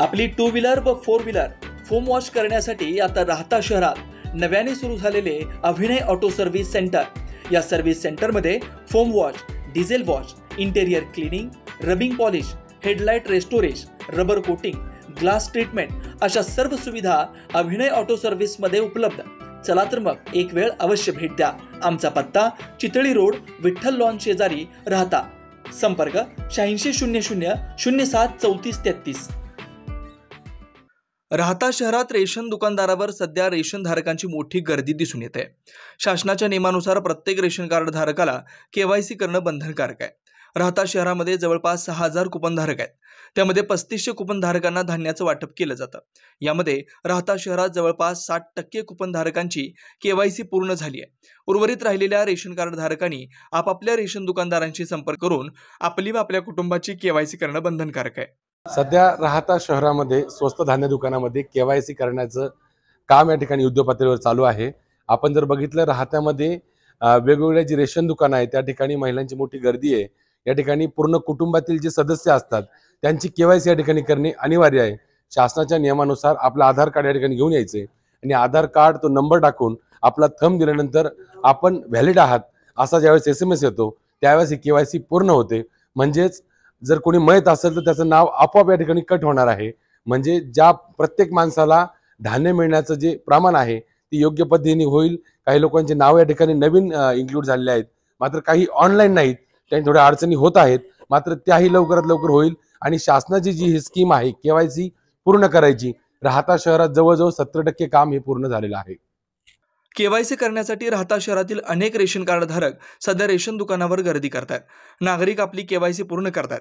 आपली two wheeler व four wheeler foam wash करण्यासाठी आता राहता शहरात नव्याने सुरू झालेले अभिनय ऑटो सर्व्हिस सेंटर या सर्व्हिस सेंटरमध्ये foam wash diesel wash interior cleaning rubbing polish headlight restoration rubber coating glass treatment अशा सर्व सुविधा अभिनय ऑटो सर्व्हिस मध्ये उपलब्ध चला तर मग एक वेळ अवश्य भेट द्या आमचा पत्ता चितळी रोड विठ्ठल लॉन शेजारी राहता संपर्क शहाऐंशी शून्य शून्य शून्य सात चौतीस तेहतीस राहता शहरात रेशन दुकानदारावर सध्या रेशन धारकांची मोठी गर्दी दिसून येते शासनाच्या नियमानुसार प्रत्येक रेशन कार्ड धारकाला केवायसी करणं बंधनकारक आहे राहता शहरामध्ये जवळपास सहा हजार कुपनधारक आहेत त्यामध्ये पस्तीसशे कुपनधारकांना धान्याचं वाटप केलं जातं यामध्ये राहता शहरात जवळपास साठ टक्के कुपनधारकांची केवायसी पूर्ण झाली आहे उर्वरित राहिलेल्या रेशन कार्ड धारकांनी आपापल्या रेशन दुकानदारांशी संपर्क करून आपली व आपल्या कुटुंबाची केवायसी करणं बंधनकारक आहे सध्या राहता शहरामध्ये स्वस्त धान्य दुकानामध्ये के वाय सी करण्याचं काम या ठिकाणी पातळीवर चालू आहे आपण जर बघितलं राहत्यामध्ये वेगवेगळ्या जी रेशन दुकानं आहे त्या ठिकाणी महिलांची मोठी गर्दी आहे या ठिकाणी पूर्ण कुटुंबातील जे सदस्य असतात त्यांची के या ठिकाणी करणे अनिवार्य आहे शासनाच्या नियमानुसार आपलं आधार कार्ड या ठिकाणी घेऊन यायचे आणि आधार कार्ड तो नंबर टाकून आपला थंब दिल्यानंतर आपण व्हॅलिड आहात असा ज्यावेळेस एस एम एस येतो त्यावेळेस ही के सी पूर्ण होते म्हणजेच जर कोणी मयत असेल तर त्याचं नाव आपोआप या ठिकाणी कट होणार आहे म्हणजे ज्या प्रत्येक माणसाला धान्य मिळण्याचं जे प्रमाण आहे ते योग्य पद्धतीने होईल काही लोकांचे नाव या ठिकाणी नवीन इन्क्लूड झालेले आहेत मात्र काही ऑनलाईन नाहीत त्यांनी थोड्या अडचणी होत आहेत मात्र त्याही लवकरात लवकर होईल आणि शासनाची जी ही स्कीम आहे केवायसी पूर्ण करायची राहता शहरात जवळजवळ सत्तर टक्के काम हे पूर्ण झालेलं आहे केवायसी करण्यासाठी राहता शहरातील अनेक रेशन कार्डधारक सध्या रेशन दुकानावर गर्दी करतात नागरिक आपली केवायसी पूर्ण करतात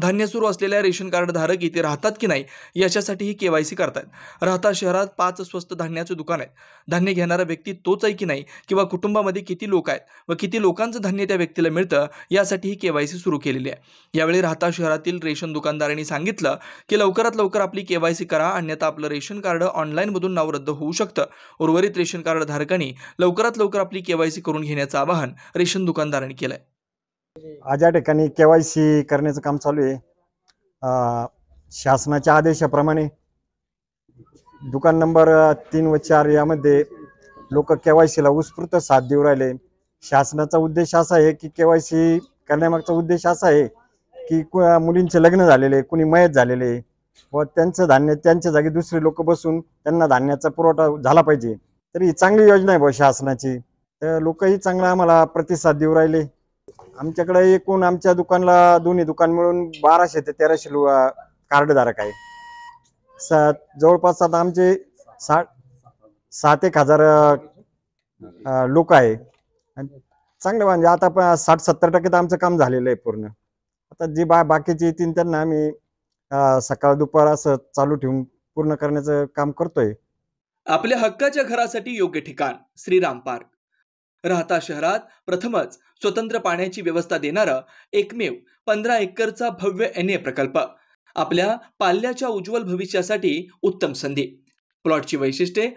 धान्य सुरू असलेल्या रेशन कार्ड धारक इथे राहतात की नाही याच्यासाठी ही के वाय सी करतात राहता शहरात पाच स्वस्त धान्याचे दुकान आहेत धान्य घेणारा व्यक्ती तोच आहे की नाही किंवा कुटुंबामध्ये किती लोक आहेत व किती लोकांचं धान्य त्या व्यक्तीला मिळतं यासाठी ही के वाय सी सुरू केलेली आहे यावेळी राहता शहरातील रेशन दुकानदारांनी सांगितलं की लवकरात लवकर आपली के वाय सी करा अन्यथा आपलं रेशन कार्ड ऑनलाईनमधून नाव रद्द होऊ शकतं उर्वरित रेशन कार्ड धारकांनी लवकरात लवकर आपली के वाय सी करून घेण्याचं आवाहन रेशन दुकानदारांनी केलं आहे आज या ठिकाणी के वाय सी करण्याचं काम चालू आहे शासनाच्या आदेशाप्रमाणे दुकान नंबर तीन व चार यामध्ये लोक के वाय सीला उत्स्फूर्त साथ देऊ राहिले शासनाचा उद्देश असा आहे की के वाय सी करण्यामागचा उद्देश असा आहे की मुलींचे लग्न झालेले कुणी मयत झालेले व त्यांचं धान्य त्यांच्या जागी दुसरे लोक बसून त्यांना धान्याचा पुरवठा झाला पाहिजे तर ही चांगली योजना आहे बघ शासनाची तर लोकही चांगला आम्हाला प्रतिसाद देऊ राहिले आमच्याकडे एकूण आमच्या दुकानला दोन्ही दुकान मिळून बाराशे ते तेराशे कार्डधारक आहे सा जवळपास आता आमचे साठ सात एक हजार लोक आहे चांगलं म्हणजे आता पण साठ सत्तर टक्के तर आमचं काम झालेलं आहे पूर्ण आता जी बा बाकीची येतील त्यांना आम्ही सकाळ दुपार असं चालू ठेवून पूर्ण करण्याचं काम करतोय आपल्या हक्काच्या घरासाठी योग्य ठिकाण श्रीराम पार्क राहता शहरात प्रथमच स्वतंत्र पाण्याची व्यवस्था देणारा एकमेव पंधरा एकरचा भव्य एन ए प्रकल्प आपल्या पाल्याच्या उज्ज्वल भविष्यासाठी उत्तम संधी प्लॉटची वैशिष्ट्ये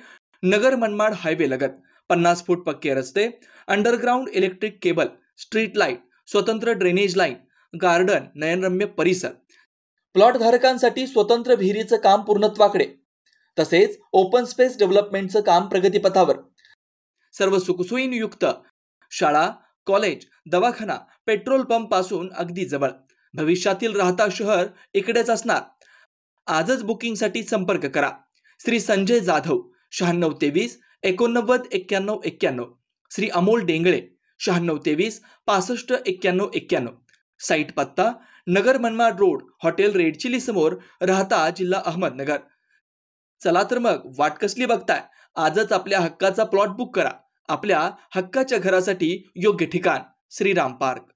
नगर मनमाड हायवे लगत पन्नास फूट पक्के रस्ते underground electric cable street light स्वतंत्र ड्रेनेज लाईन गार्डन नयनरम्य परिसर प्लॉट धारकांसाठी स्वतंत्र विहिरीचं काम पूर्णत्वाकडे तसेच ओपन स्पेस डेव्हलपमेंटचं काम प्रगतीपथावर सर्व युक्त शाळा कॉलेज दवाखाना पेट्रोल पंप पासून अगदी जवळ भविष्यातील राहता शहर इकडेच असणार आजच बुकिंगसाठी संपर्क करा श्री संजय जाधव शहाण्णव तेवीस एकोणनव्वद एक्क्याण्णव एक्क्याण्णव श्री अमोल डेंगळे शहाण्णव तेवीस पासष्ट एक्क्याण्णव एक्क्याण्णव साईट पत्ता Nagar Manmad road hotel red chilli समोर राहता जिल्हा अहमदनगर चला तर मग वाट कसली बघताय आजच आपल्या हक्काचा प्लॉट बुक करा आपल्या हक्काच्या घरासाठी योग्य ठिकाण श्रीराम पार्क